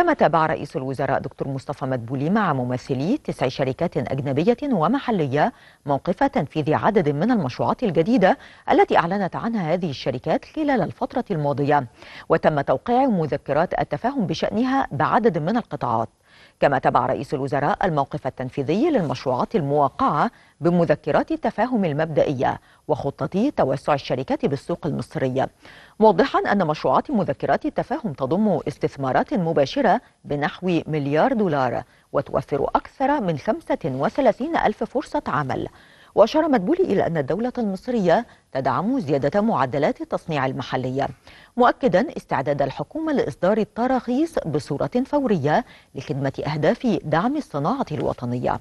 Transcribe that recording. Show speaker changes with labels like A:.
A: كما تابع رئيس الوزراء دكتور مصطفى مدبولي مع ممثلي تسع شركات أجنبية ومحلية موقف تنفيذ عدد من المشروعات الجديدة التي أعلنت عنها هذه الشركات خلال الفترة الماضية وتم توقيع مذكرات التفاهم بشأنها بعدد من القطاعات كما تبع رئيس الوزراء الموقف التنفيذي للمشروعات الموقعة بمذكرات التفاهم المبدئية وخطة توسع الشركات بالسوق المصرية موضحا أن مشروعات مذكرات التفاهم تضم استثمارات مباشرة بنحو مليار دولار وتوفر أكثر من 35 ألف فرصة عمل وأشار مدبولي إلى أن الدولة المصرية تدعم زيادة معدلات التصنيع المحلية مؤكدا استعداد الحكومة لإصدار التراخيص بصورة فورية لخدمة أهداف دعم الصناعة الوطنية